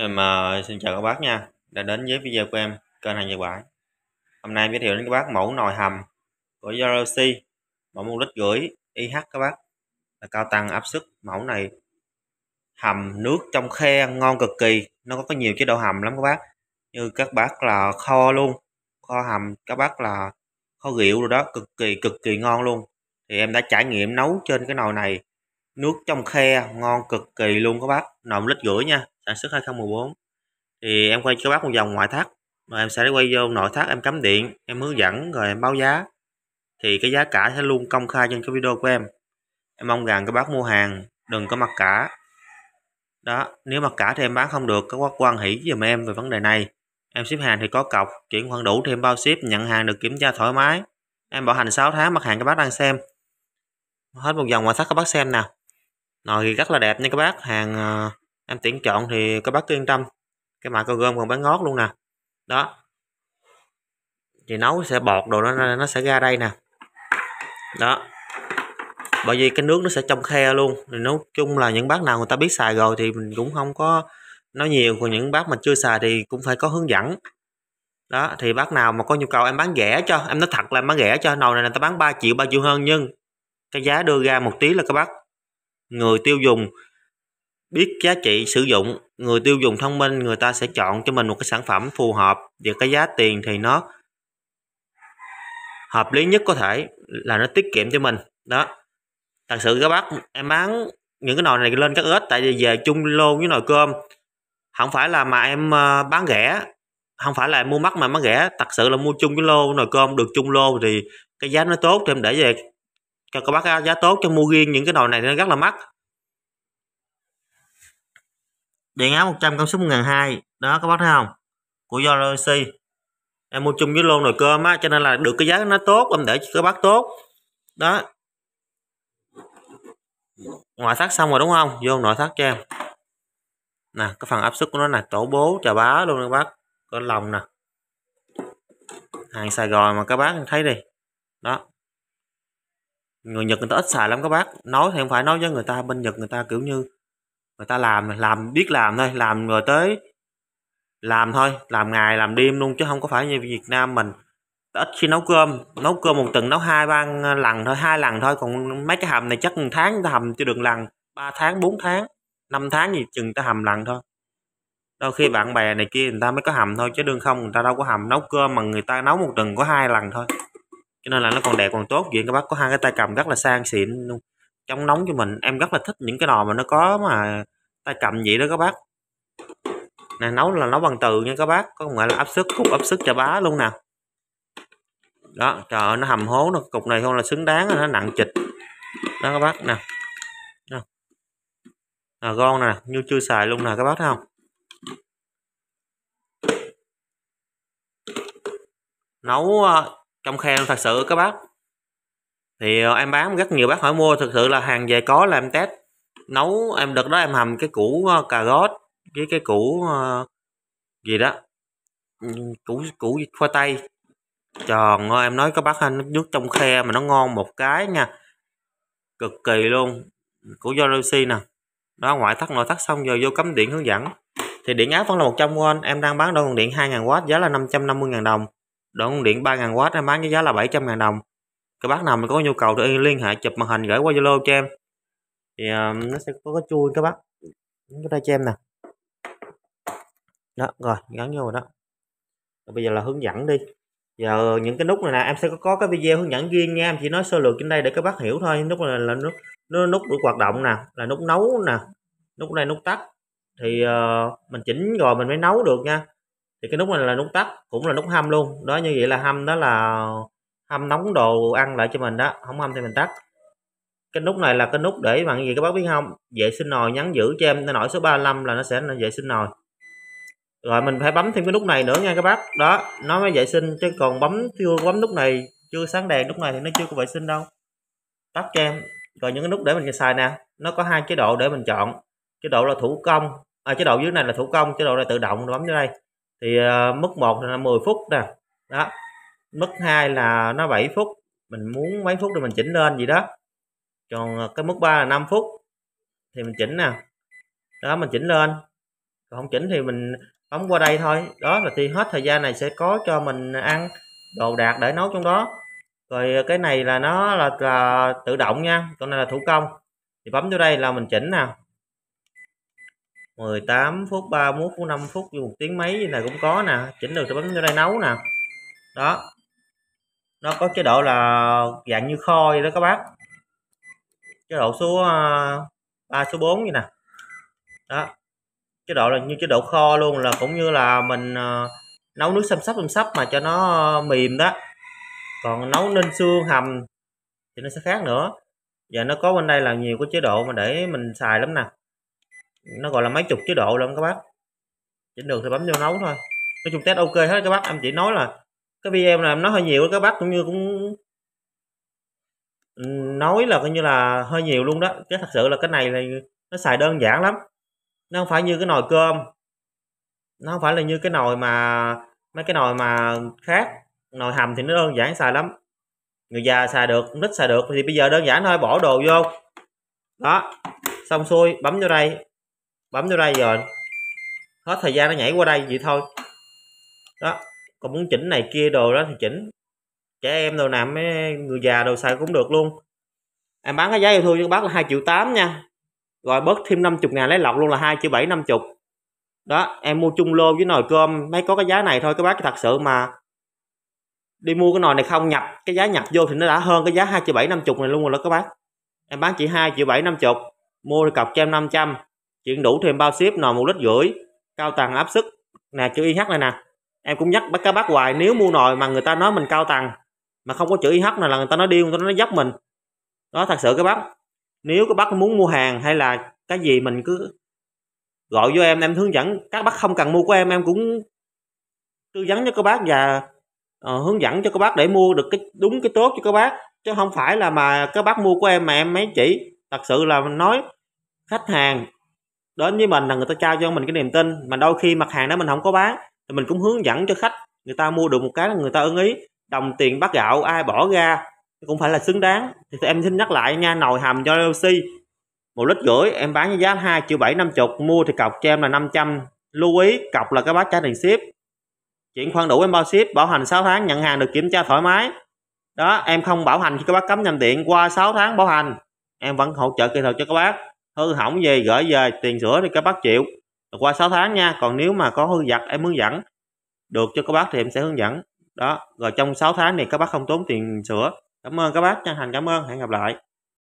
Em ờ, xin chào các bác nha đã đến với video của em kênh hàng nhật bản hôm nay em giới thiệu đến các bác mẫu nồi hầm của Yoroshi mẫu một lít rưỡi IH các bác là cao tăng áp suất mẫu này hầm nước trong khe ngon cực kỳ nó có, có nhiều chế độ hầm lắm các bác như các bác là kho luôn kho hầm các bác là kho rượu rồi đó cực kỳ cực kỳ ngon luôn thì em đã trải nghiệm nấu trên cái nồi này nước trong khe ngon cực kỳ luôn các bác nồi một lít rưỡi nha sản xuất 2014 thì em quay cho bác một vòng ngoại thác mà em sẽ quay vô nội thác em cắm điện em hướng dẫn rồi em báo giá thì cái giá cả sẽ luôn công khai trên cái video của em em mong rằng các bác mua hàng đừng có mặc cả đó nếu mặc cả thì em bán không được các bác quan hỷ giùm em về vấn đề này em ship hàng thì có cọc chuyển khoản đủ thêm bao ship nhận hàng được kiểm tra thoải mái em bảo hành 6 tháng mặt hàng các bác đang xem hết một vòng ngoại thất các bác xem nào nồi thì rất là đẹp nha các bác hàng ờ, em tuyển chọn thì các bác cứ yên tâm cái mã cao gom còn bán ngót luôn nè đó thì nấu sẽ bọt đồ nó nó sẽ ra đây nè đó bởi vì cái nước nó sẽ trong khe luôn thì nói chung là những bác nào người ta biết xài rồi thì mình cũng không có nói nhiều còn những bác mà chưa xài thì cũng phải có hướng dẫn đó thì bác nào mà có nhu cầu em bán rẻ cho em nói thật là em bán rẻ cho nồi này là ta bán 3 triệu 3 triệu hơn nhưng cái giá đưa ra một tí là các bác người tiêu dùng biết giá trị sử dụng người tiêu dùng thông minh người ta sẽ chọn cho mình một cái sản phẩm phù hợp và cái giá tiền thì nó hợp lý nhất có thể là nó tiết kiệm cho mình đó thật sự các bác em bán những cái nồi này lên các ếch tại vì về chung lô với nồi cơm không phải là mà em ờ, bán rẻ không phải là em mua mắc mà bán rẻ thật sự là mua chung cái lô nồi cơm được chung lô thì cái giá nó tốt thì em để về cho các bác giá tốt cho mua riêng những cái nồi này nó rất là mắc điện áo 100 công suất 1002 đó các bác thấy không của do Yoroxy em mua chung với lô nồi cơm á cho nên là được cái giá nó tốt em để cho các bác tốt đó ngoại thất xong rồi đúng không vô nội thất cho em nè cái phần áp suất của nó là tổ bố trà bá luôn các bác có lòng nè hàng Sài Gòn mà các bác thấy đi đó người Nhật người ta ít xài lắm các bác nói thì không phải nói với người ta bên Nhật người ta kiểu như người ta làm làm biết làm thôi làm rồi tới làm thôi làm ngày làm đêm luôn chứ không có phải như Việt Nam mình ít khi nấu cơm nấu cơm một tuần nấu hai ba lần thôi hai lần thôi còn mấy cái hầm này chắc một tháng ta hầm chưa được lần ba tháng bốn tháng năm tháng gì chừng ta hầm lần thôi đôi khi bạn bè này kia người ta mới có hầm thôi chứ đương không người ta đâu có hầm nấu cơm mà người ta nấu một tuần có hai lần thôi cho nên là nó còn đẹp còn tốt vậy các bác có hai cái tay cầm rất là sang xịn luôn chống nóng cho mình em rất là thích những cái nồi mà nó có mà tay cầm vậy đó các bác này nấu là nấu bằng từ nha các bác có nghĩa là áp suất cục áp suất cho bá luôn nè đó trời ơi, nó hầm hố nó cục này không là xứng đáng nó nặng chịch đó các bác nè là ngon nè như chưa xài luôn nè các bác thấy không nấu ờ, trong khe thật sự các bác thì ờ, em bán rất nhiều bác hỏi mua thực sự là hàng về có là em test nấu em đợt đó em hầm cái củ ờ, cà rốt với cái củ uh, gì đó ừ, củ củ khoai tây tròn ơi em nói các bác anh nước trong khe mà nó ngon một cái nha cực kỳ luôn của Yoroshi nè đó ngoại thắt nội thắt xong rồi vô cắm điện hướng dẫn thì điện áp vẫn là 100W em đang bán đoạn nguồn điện 2.000W giá là 550.000 đồng đoạn nguồn điện 3.000W em bán với giá là 700.000 đồng các bác nào mà có nhu cầu thì liên hệ chụp màn hình gửi qua zalo cho em thì uh, nó sẽ có cái chui các bác cái tay cho em nè đó rồi gắn vô rồi đó rồi bây giờ là hướng dẫn đi giờ những cái nút này nè em sẽ có cái video hướng dẫn riêng nha em chỉ nói sơ lược trên đây để các bác hiểu thôi nút này là nút nó nút được hoạt động nè là nút nấu nè nút này nút tắt thì uh, mình chỉnh rồi mình mới nấu được nha thì cái nút này là nút tắt cũng là nút hâm luôn đó như vậy là hâm đó là hâm nóng đồ ăn lại cho mình đó không hâm thì mình tắt cái nút này là cái nút để bạn gì các bác biết không vệ sinh nồi nhắn giữ cho em nó nổi số 35 là nó sẽ vệ sinh nồi rồi mình phải bấm thêm cái nút này nữa nha các bác đó nó mới vệ sinh chứ còn bấm chưa bấm nút này chưa sáng đèn lúc này thì nó chưa có vệ sinh đâu tắt cho em rồi những cái nút để mình xài nè nó có hai chế độ để mình chọn chế độ là thủ công à, chế độ dưới này là thủ công chế độ là tự động bấm dưới đây thì uh, mức 1 là 10 phút nè đó mức 2 là nó 7 phút mình muốn mấy phút thì mình chỉnh lên gì đó còn ờ, cái mức 3 là 5 phút thì mình chỉnh nè đó mình chỉnh lên còn không chỉnh thì mình bấm qua đây thôi đó là thì hết thời gian này sẽ có cho mình ăn đồ đạc để nấu trong đó rồi ờ, cái này là nó là, là tự động nha còn này là thủ công thì bấm vô đây là mình chỉnh nè 18 phút 31 phút 5 phút một tiếng mấy này cũng có nè chỉnh được thì bấm vô đây nấu nè đó nó có chế độ là dạng như kho vậy đó các bác chế độ số 3 ờ, số 4 vậy nè đó chế độ là như chế độ kho luôn là cũng như là mình ờ, nấu nước xâm sắp xâm sắp mà cho nó ờ, mềm đó còn nấu ninh xương hầm thì nó sẽ khác nữa và nó có bên đây là nhiều cái chế độ mà để mình xài lắm nè nó gọi là mấy chục chế độ lắm các bác chỉnh được thì bấm vô nấu thôi nói chung test ok hết các bác em chỉ nói là cái video này nó hơi nhiều các bác cũng như cũng nói là coi như là hơi nhiều luôn đó cái thật sự là cái này là nó xài đơn giản lắm nó không phải như cái nồi cơm nó không phải là như cái nồi mà mấy cái nồi mà khác nồi hầm thì nó đơn giản xài lắm người già xài được con nít xài được thì bây giờ đơn giản thôi bỏ đồ vô đó xong xuôi bấm vô đây bấm vô đây rồi hết thời gian nó nhảy qua đây vậy thôi đó còn muốn chỉnh này kia đồ đó thì chỉnh trẻ em đồ làm mấy người già đồ xài cũng được luôn em bán cái giá yêu thương cho bác là hai triệu tám nha rồi bớt thêm 50 ngàn lấy lọc luôn là hai triệu bảy năm chục đó em mua chung lô với nồi cơm mấy có cái giá này thôi các bác thật sự mà đi mua cái nồi này không nhập cái giá nhập vô thì nó đã hơn cái giá hai triệu bảy năm chục này luôn rồi đó các bác em bán chỉ hai triệu bảy năm chục mua thì cọc cho em năm trăm chuyện đủ thêm bao ship nồi một lít rưỡi cao tầng áp sức nè chữ y h này nè em cũng nhắc các bác hoài nếu mua nồi mà người ta nói mình cao tầng mà không có chữ IH này là người ta nói điên người ta nói dốc mình đó thật sự các bác nếu các bác muốn mua hàng hay là cái gì mình cứ gọi vô em em hướng dẫn các bác không cần mua của em em cũng tư vấn cho các bác và uh, hướng dẫn cho các bác để mua được cái đúng cái tốt cho các bác chứ không phải là mà các bác mua của em mà em mấy chỉ thật sự là nói khách hàng đến với mình là người ta trao cho mình cái niềm tin mà đôi khi mặt hàng đó mình không có bán thì mình cũng hướng dẫn cho khách người ta mua được một cái là người ta ưng ý đồng tiền bát gạo ai bỏ ra cũng phải là xứng đáng thì, thì em xin nhắc lại nha nồi hầm do LC một lít rưỡi em bán với giá 2 triệu bảy năm chục mua thì cọc cho em là 500 lưu ý cọc là cái bát trả tiền ship chuyển khoản đủ em bao ship bảo hành 6 tháng nhận hàng được kiểm tra thoải mái đó em không bảo hành khi các bác cấm nhầm điện qua 6 tháng bảo hành em vẫn hỗ trợ kỹ thuật cho các bác hư hỏng gì gửi về tiền sửa thì các bác chịu qua 6 tháng nha còn nếu mà có hư giặt em hướng dẫn được cho các bác thì em sẽ hướng dẫn đó rồi trong 6 tháng này các bác không tốn tiền sửa. cảm ơn các bác chân thành cảm ơn hẹn gặp lại